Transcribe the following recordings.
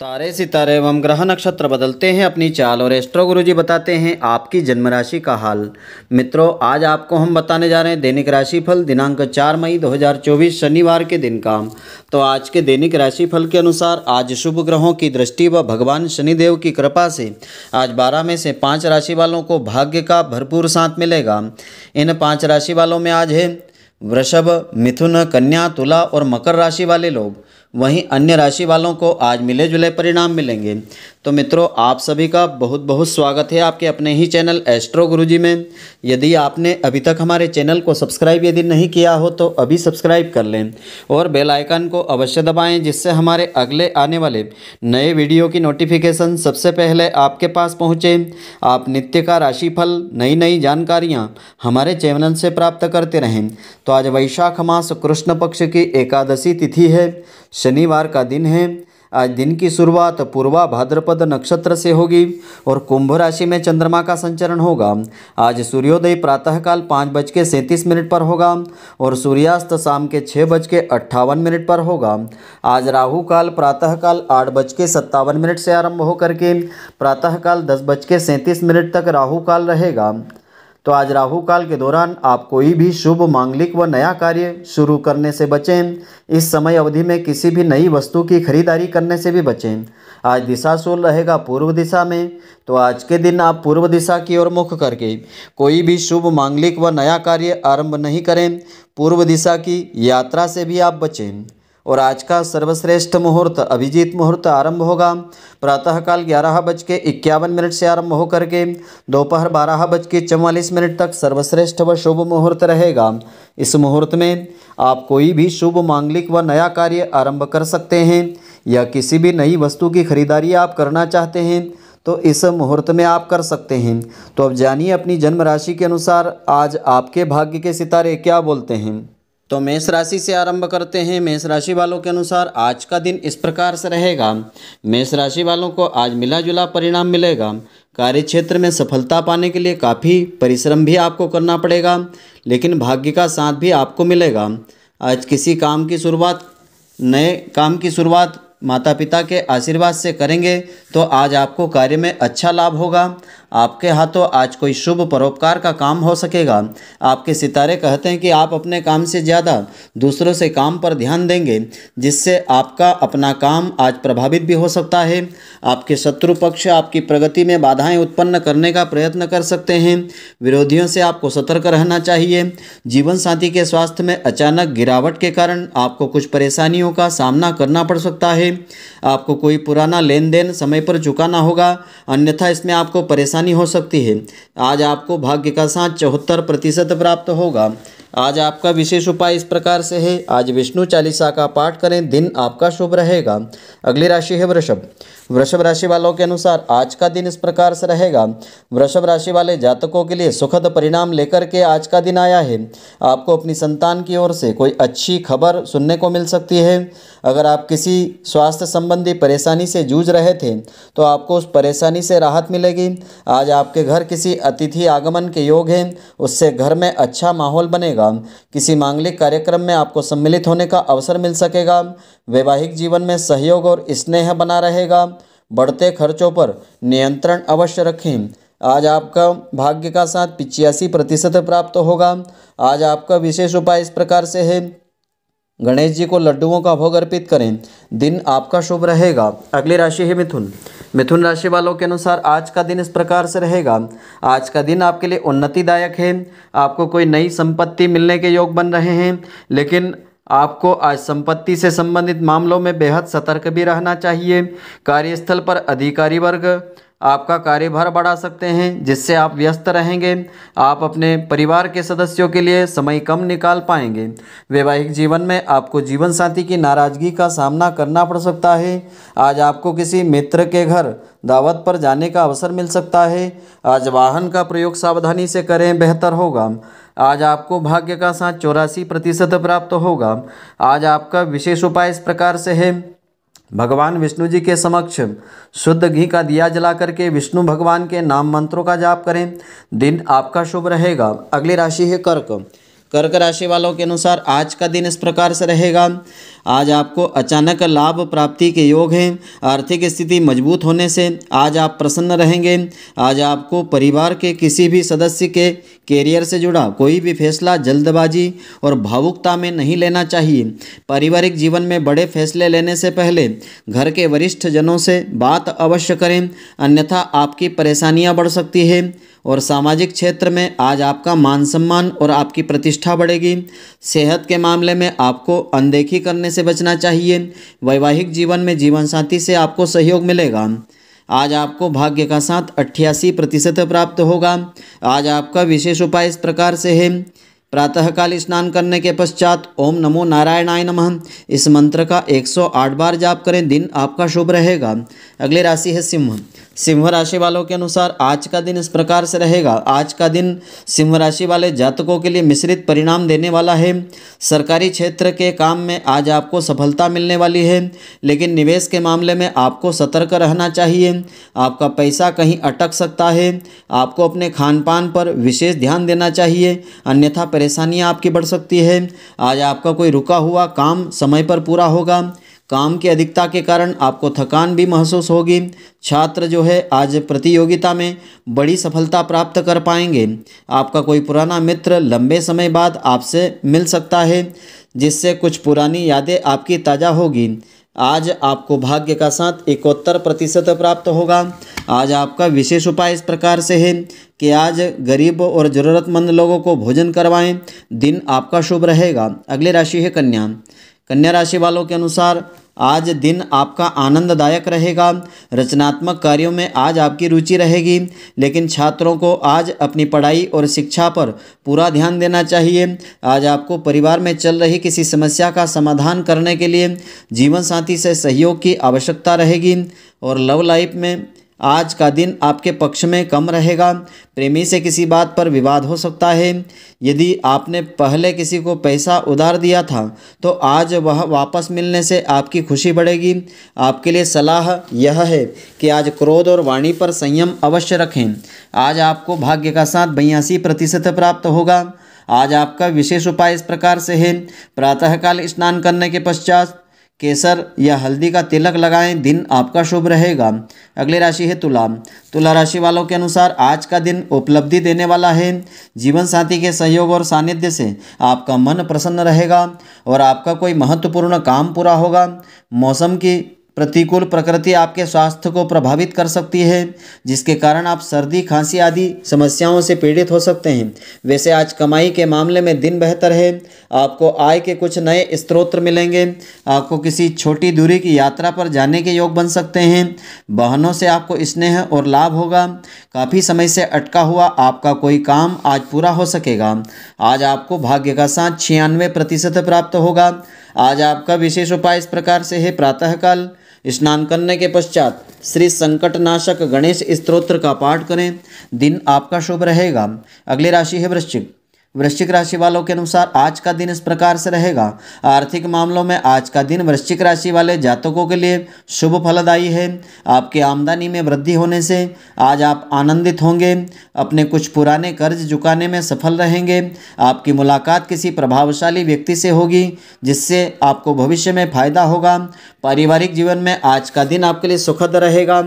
तारे सितारे एवं ग्रह नक्षत्र बदलते हैं अपनी चाल और एस्ट्रो गुरुजी बताते हैं आपकी जन्म राशि का हाल मित्रों आज आपको हम बताने जा रहे हैं दैनिक राशि फल दिनांक 4 मई 2024 शनिवार के दिन का तो आज के दैनिक राशि फल के अनुसार आज शुभ ग्रहों की दृष्टि व भगवान शनिदेव की कृपा से आज बारह में से पाँच राशि वालों को भाग्य का भरपूर साथ मिलेगा इन पाँच राशि वालों में आज है वृषभ मिथुन कन्या तुला और मकर राशि वाले लोग वहीं अन्य राशि वालों को आज मिले जुले परिणाम मिलेंगे तो मित्रों आप सभी का बहुत बहुत स्वागत है आपके अपने ही चैनल एस्ट्रो गुरुजी में यदि आपने अभी तक हमारे चैनल को सब्सक्राइब यदि नहीं किया हो तो अभी सब्सक्राइब कर लें और बेल आइकन को अवश्य दबाएं जिससे हमारे अगले आने वाले नए वीडियो की नोटिफिकेशन सबसे पहले आपके पास पहुँचे आप नित्य का राशिफल नई नई जानकारियाँ हमारे चैनल से प्राप्त करते रहें तो आज वैशाख मास कृष्ण पक्ष की एकादशी तिथि है शनिवार का दिन है आज दिन की शुरुआत पूर्वा भाद्रपद नक्षत्र से होगी और कुंभ राशि में चंद्रमा का संचरण होगा आज सूर्योदय प्रातःकाल पाँच बज के सैंतीस मिनट पर होगा और सूर्यास्त शाम के छः बज के अट्ठावन मिनट पर होगा आज राहु काल प्रातःकाल आठ बज के सत्तावन मिनट से आरंभ होकर के प्रातःकाल दस बज के सैंतीस मिनट तक राहुकाल रहेगा तो आज राहु काल के दौरान आप कोई भी शुभ मांगलिक व नया कार्य शुरू करने से बचें इस समय अवधि में किसी भी नई वस्तु की खरीदारी करने से भी बचें आज दिशा शूल रहेगा पूर्व दिशा में तो आज के दिन आप पूर्व दिशा की ओर मुख करके कोई भी शुभ मांगलिक व नया कार्य आरंभ नहीं करें पूर्व दिशा की यात्रा से भी आप बचें और आज का सर्वश्रेष्ठ मुहूर्त अभिजीत मुहूर्त आरंभ होगा प्रातःकाल ग्यारह बज के इक्यावन मिनट से आरंभ होकर के दोपहर बारह बज के चौवालीस मिनट तक सर्वश्रेष्ठ व शुभ मुहूर्त रहेगा इस मुहूर्त में आप कोई भी शुभ मांगलिक व नया कार्य आरंभ कर सकते हैं या किसी भी नई वस्तु की खरीदारी आप करना चाहते हैं तो इस मुहूर्त में आप कर सकते हैं तो अब जानिए अपनी जन्म राशि के अनुसार आज आपके भाग्य के सितारे क्या बोलते हैं तो मेष राशि से आरंभ करते हैं मेष राशि वालों के अनुसार आज का दिन इस प्रकार से रहेगा मेष राशि वालों को आज मिला जुला परिणाम मिलेगा कार्य क्षेत्र में सफलता पाने के लिए काफ़ी परिश्रम भी आपको करना पड़ेगा लेकिन भाग्य का साथ भी आपको मिलेगा आज किसी काम की शुरुआत नए काम की शुरुआत माता पिता के आशीर्वाद से करेंगे तो आज आपको कार्य में अच्छा लाभ होगा आपके हाथों आज कोई शुभ परोपकार का काम हो सकेगा आपके सितारे कहते हैं कि आप अपने काम से ज़्यादा दूसरों से काम पर ध्यान देंगे जिससे आपका अपना काम आज प्रभावित भी हो सकता है आपके शत्रु पक्ष आपकी प्रगति में बाधाएं उत्पन्न करने का प्रयत्न कर सकते हैं विरोधियों से आपको सतर्क रहना चाहिए जीवन साथी के स्वास्थ्य में अचानक गिरावट के कारण आपको कुछ परेशानियों का सामना करना पड़ सकता है आपको कोई पुराना लेन देन समय पर चुकाना होगा अन्यथा इसमें आपको परेशान परेशानी हो सकती है आज आपको भाग्य का साथ चौहत्तर प्रतिशत प्राप्त होगा आज आपका विशेष उपाय इस प्रकार से है आज विष्णु चालीसा का पाठ करें दिन आपका शुभ रहेगा अगली राशि है वृषभ वृषभ राशि वालों के अनुसार आज का दिन इस प्रकार से रहेगा वृषभ राशि वाले जातकों के लिए सुखद परिणाम लेकर के आज का दिन आया है आपको अपनी संतान की ओर से कोई अच्छी खबर सुनने को मिल सकती है अगर आप किसी स्वास्थ्य संबंधी परेशानी से जूझ रहे थे तो आपको उस परेशानी से राहत मिलेगी आज आपके घर किसी अतिथि आगमन के योग हैं उससे घर में अच्छा माहौल बनेगा किसी मांगलिक कार्यक्रम में आपको सम्मिलित होने का अवसर मिल सकेगा वैवाहिक जीवन में सहयोग और स्नेह बना रहेगा बढ़ते खर्चों पर नियंत्रण अवश्य रखें आज आपका भाग्य का साथ पिचासी प्रतिशत प्राप्त होगा आज आपका विशेष उपाय इस प्रकार से है गणेश जी को लड्डुओं का भोग अर्पित करें दिन आपका शुभ रहेगा अगली राशि है मिथुन मिथुन राशि वालों के अनुसार आज का दिन इस प्रकार से रहेगा आज का दिन आपके लिए उन्नतिदायक है आपको कोई नई संपत्ति मिलने के योग बन रहे हैं लेकिन आपको आज संपत्ति से संबंधित मामलों में बेहद सतर्क भी रहना चाहिए कार्यस्थल पर अधिकारी वर्ग आपका कार्यभार बढ़ा सकते हैं जिससे आप व्यस्त रहेंगे आप अपने परिवार के सदस्यों के लिए समय कम निकाल पाएंगे वैवाहिक जीवन में आपको जीवन साथी की नाराज़गी का सामना करना पड़ सकता है आज आपको किसी मित्र के घर दावत पर जाने का अवसर मिल सकता है आज वाहन का प्रयोग सावधानी से करें बेहतर होगा आज आपको भाग्य का साथ चौरासी प्रतिशत प्राप्त होगा आज आपका विशेष उपाय इस प्रकार से है भगवान विष्णु जी के समक्ष शुद्ध घी का दिया जला करके विष्णु भगवान के नाम मंत्रों का जाप करें दिन आपका शुभ रहेगा अगली राशि है कर्क कर्क राशि वालों के अनुसार आज का दिन इस प्रकार से रहेगा आज आपको अचानक लाभ प्राप्ति के योग हैं आर्थिक स्थिति मजबूत होने से आज आप प्रसन्न रहेंगे आज आपको परिवार के किसी भी सदस्य के कैरियर से जुड़ा कोई भी फैसला जल्दबाजी और भावुकता में नहीं लेना चाहिए पारिवारिक जीवन में बड़े फैसले लेने से पहले घर के वरिष्ठ जनों से बात अवश्य करें अन्यथा आपकी परेशानियाँ बढ़ सकती है और सामाजिक क्षेत्र में आज आपका मान सम्मान और आपकी प्रतिष्ठा बढ़ेगी सेहत के मामले में आपको अनदेखी करने से बचना चाहिए वैवाहिक जीवन में जीवन साथी से आपको सहयोग मिलेगा आज आपको भाग्य का साथ अट्ठासी प्रतिशत प्राप्त होगा आज आपका विशेष उपाय इस प्रकार से है प्रातःकाल स्नान करने के पश्चात ओम नमो नारायणाय नमः इस मंत्र का 108 बार जाप करें दिन आपका शुभ रहेगा अगली राशि है सिंह सिंह राशि वालों के अनुसार आज का दिन इस प्रकार से रहेगा आज का दिन सिंह राशि वाले जातकों के लिए मिश्रित परिणाम देने वाला है सरकारी क्षेत्र के काम में आज आपको सफलता मिलने वाली है लेकिन निवेश के मामले में आपको सतर्क रहना चाहिए आपका पैसा कहीं अटक सकता है आपको अपने खान पान पर विशेष ध्यान देना चाहिए अन्यथा परेशानियाँ आपकी बढ़ सकती है आज आपका कोई रुका हुआ काम समय पर पूरा होगा काम की अधिकता के कारण आपको थकान भी महसूस होगी छात्र जो है आज प्रतियोगिता में बड़ी सफलता प्राप्त कर पाएंगे आपका कोई पुराना मित्र लंबे समय बाद आपसे मिल सकता है जिससे कुछ पुरानी यादें आपकी ताज़ा होगी आज आपको भाग्य का साथ इकहत्तर प्रतिशत प्राप्त होगा आज आपका विशेष उपाय इस प्रकार से है कि आज गरीब और ज़रूरतमंद लोगों को भोजन करवाएं दिन आपका शुभ रहेगा अगली राशि है कन्या कन्या राशि वालों के अनुसार आज दिन आपका आनंददायक रहेगा रचनात्मक कार्यों में आज आपकी रुचि रहेगी लेकिन छात्रों को आज अपनी पढ़ाई और शिक्षा पर पूरा ध्यान देना चाहिए आज आपको परिवार में चल रही किसी समस्या का समाधान करने के लिए जीवन साथी से सहयोग की आवश्यकता रहेगी और लव लाइफ में आज का दिन आपके पक्ष में कम रहेगा प्रेमी से किसी बात पर विवाद हो सकता है यदि आपने पहले किसी को पैसा उधार दिया था तो आज वह वापस मिलने से आपकी खुशी बढ़ेगी आपके लिए सलाह यह है कि आज क्रोध और वाणी पर संयम अवश्य रखें आज आपको भाग्य का साथ बयासी प्रतिशत प्राप्त होगा आज आपका विशेष उपाय इस प्रकार से है प्रातःकाल स्नान करने के पश्चात केसर या हल्दी का तिलक लगाएं दिन आपका शुभ रहेगा अगली राशि है तुला तुला राशि वालों के अनुसार आज का दिन उपलब्धि देने वाला है जीवन साथी के सहयोग और सानिध्य से आपका मन प्रसन्न रहेगा और आपका कोई महत्वपूर्ण काम पूरा होगा मौसम की प्रतिकूल प्रकृति आपके स्वास्थ्य को प्रभावित कर सकती है जिसके कारण आप सर्दी खांसी आदि समस्याओं से पीड़ित हो सकते हैं वैसे आज कमाई के मामले में दिन बेहतर है आपको आय के कुछ नए स्त्रोत मिलेंगे आपको किसी छोटी दूरी की यात्रा पर जाने के योग बन सकते हैं बहनों से आपको स्नेह और लाभ होगा काफ़ी समय से अटका हुआ आपका कोई काम आज पूरा हो सकेगा आज आपको भाग्य का साथ छियानवे प्रतिशत प्राप्त होगा आज आपका विशेष उपाय इस प्रकार से है प्रातःकाल स्नान करने के पश्चात श्री संकटनाशक गणेश स्त्रोत्र का पाठ करें दिन आपका शुभ रहेगा अगली राशि है वृश्चिक वृश्चिक राशि वालों के अनुसार आज का दिन इस प्रकार से रहेगा आर्थिक मामलों में आज का दिन वृश्चिक राशि वाले जातकों के लिए शुभ फलदायी है आपके आमदनी में वृद्धि होने से आज आप आनंदित होंगे अपने कुछ पुराने कर्ज चुकाने में सफल रहेंगे आपकी मुलाकात किसी प्रभावशाली व्यक्ति से होगी जिससे आपको भविष्य में फायदा होगा पारिवारिक जीवन में आज का दिन आपके लिए सुखद रहेगा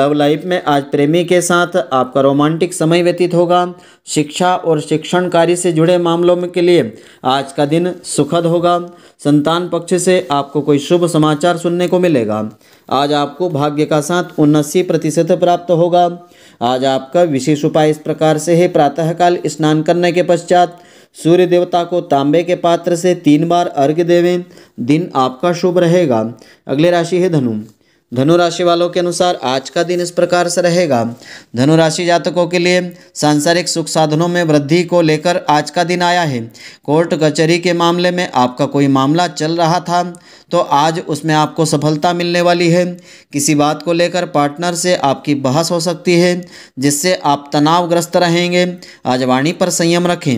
लव लाइफ में आज प्रेमी के साथ आपका रोमांटिक समय व्यतीत होगा शिक्षा और शिक्षण कार्य से से जुड़े मामलों में के लिए आज का दिन सुखद होगा संतान पक्ष से आपको कोई शुभ समाचार सुनने को मिलेगा आज आपको भाग्य का साथ उन्नासी प्रतिशत प्राप्त होगा आज आपका विशेष उपाय इस प्रकार से है प्रातःकाल स्नान करने के पश्चात सूर्य देवता को तांबे के पात्र से तीन बार अर्घ्य देवें दिन आपका शुभ रहेगा अगले राशि है धनु धनु राशि वालों के अनुसार आज का दिन इस प्रकार से रहेगा धनु राशि जातकों के लिए सांसारिक सुख साधनों में वृद्धि को लेकर आज का दिन आया है कोर्ट कचहरी के मामले में आपका कोई मामला चल रहा था तो आज उसमें आपको सफलता मिलने वाली है किसी बात को लेकर पार्टनर से आपकी बहस हो सकती है जिससे आप तनावग्रस्त रहेंगे आज वाणी पर संयम रखें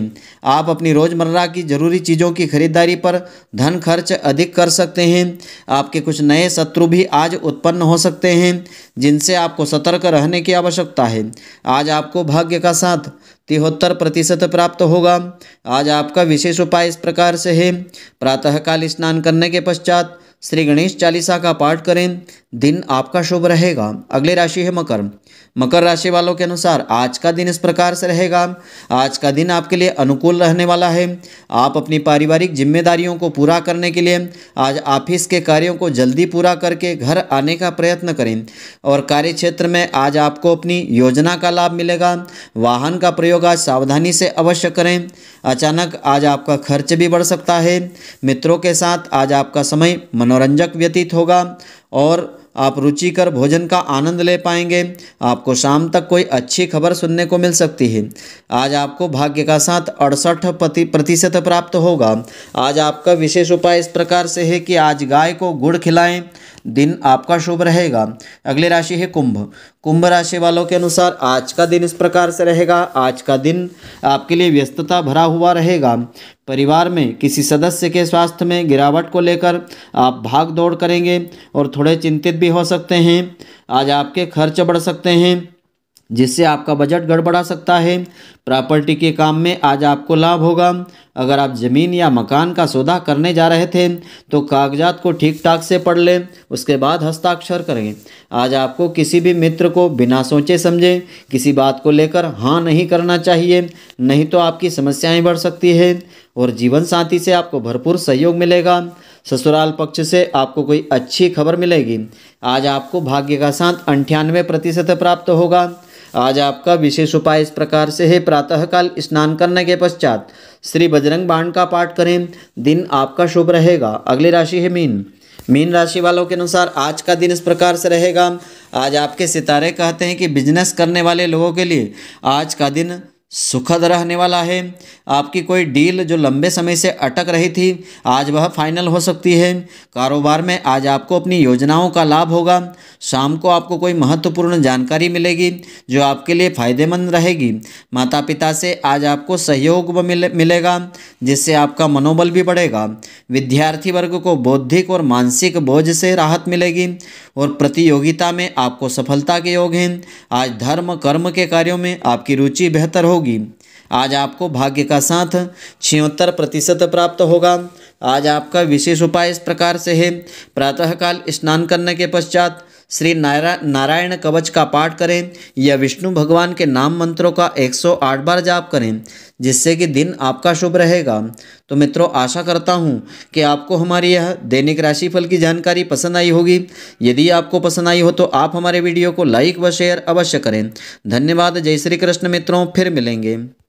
आप अपनी रोज़मर्रा की ज़रूरी चीज़ों की खरीदारी पर धन खर्च अधिक कर सकते हैं आपके कुछ नए शत्रु भी आज उत्पन्न हो सकते हैं जिनसे आपको सतर्क रहने की आवश्यकता है आज आपको भाग्य का साथ तिहत्तर प्रतिशत प्राप्त होगा आज आपका विशेष उपाय इस प्रकार से है प्रातःकाल स्नान करने के पश्चात श्री गणेश चालीसा का पाठ करें दिन आपका शुभ रहेगा अगली राशि है मकर मकर राशि वालों के अनुसार आज का दिन इस प्रकार से रहेगा आज का दिन आपके लिए अनुकूल रहने वाला है आप अपनी पारिवारिक जिम्मेदारियों को पूरा करने के लिए आज ऑफिस के कार्यों को जल्दी पूरा करके घर आने का प्रयत्न करें और कार्य क्षेत्र में आज आपको अपनी योजना का लाभ मिलेगा वाहन का प्रयोग आज सावधानी से अवश्य करें अचानक आज आपका खर्च भी बढ़ सकता है मित्रों के साथ आज आपका समय मनोरंजक व्यतीत होगा और आप रुचिकर भोजन का आनंद ले पाएंगे आपको शाम तक कोई अच्छी खबर सुनने को मिल सकती है आज आपको भाग्य का साथ अड़सठ प्रतिशत प्राप्त होगा आज आपका विशेष उपाय इस प्रकार से है कि आज गाय को गुड़ खिलाएं दिन आपका शुभ रहेगा अगली राशि है कुंभ कुंभ राशि वालों के अनुसार आज का दिन इस प्रकार से रहेगा आज का दिन आपके लिए व्यस्तता भरा हुआ रहेगा परिवार में किसी सदस्य के स्वास्थ्य में गिरावट को लेकर आप भाग दौड़ करेंगे और थोड़े चिंतित भी हो सकते हैं आज आपके खर्च बढ़ सकते हैं जिससे आपका बजट गड़बड़ा सकता है प्रॉपर्टी के काम में आज आपको लाभ होगा अगर आप ज़मीन या मकान का सौदा करने जा रहे थे तो कागजात को ठीक ठाक से पढ़ लें उसके बाद हस्ताक्षर करें आज आपको किसी भी मित्र को बिना सोचे समझे किसी बात को लेकर हाँ नहीं करना चाहिए नहीं तो आपकी समस्याएं बढ़ सकती है और जीवन साथी से आपको भरपूर सहयोग मिलेगा ससुराल पक्ष से आपको कोई अच्छी खबर मिलेगी आज आपको भाग्य का साथ अंठानवे प्रतिशत प्राप्त होगा आज आपका विशेष उपाय इस प्रकार से है प्रातःकाल स्नान करने के पश्चात श्री बजरंग बाण का पाठ करें दिन आपका शुभ रहेगा अगली राशि है मीन मीन राशि वालों के अनुसार आज का दिन इस प्रकार से रहेगा आज आपके सितारे कहते हैं कि बिजनेस करने वाले लोगों के लिए आज का दिन सुखद रहने वाला है आपकी कोई डील जो लंबे समय से अटक रही थी आज वह फाइनल हो सकती है कारोबार में आज आपको अपनी योजनाओं का लाभ होगा शाम को आपको कोई महत्वपूर्ण जानकारी मिलेगी जो आपके लिए फायदेमंद रहेगी माता पिता से आज आपको सहयोग मिले, मिलेगा जिससे आपका मनोबल भी बढ़ेगा विद्यार्थी वर्ग को बौद्धिक और मानसिक बोझ से राहत मिलेगी और प्रतियोगिता में आपको सफलता के योग हैं आज धर्म कर्म के कार्यों में आपकी रुचि बेहतर होगी होगी आज आपको भाग्य का साथ छिहत्तर प्रतिशत प्राप्त होगा आज आपका विशेष उपाय इस प्रकार से है प्रातःकाल स्नान करने के पश्चात श्री नारा नारायण कवच का पाठ करें या विष्णु भगवान के नाम मंत्रों का 108 बार जाप करें जिससे कि दिन आपका शुभ रहेगा तो मित्रों आशा करता हूँ कि आपको हमारी यह दैनिक राशिफल की जानकारी पसंद आई होगी यदि आपको पसंद आई हो तो आप हमारे वीडियो को लाइक व शेयर अवश्य करें धन्यवाद जय श्री कृष्ण मित्रों फिर मिलेंगे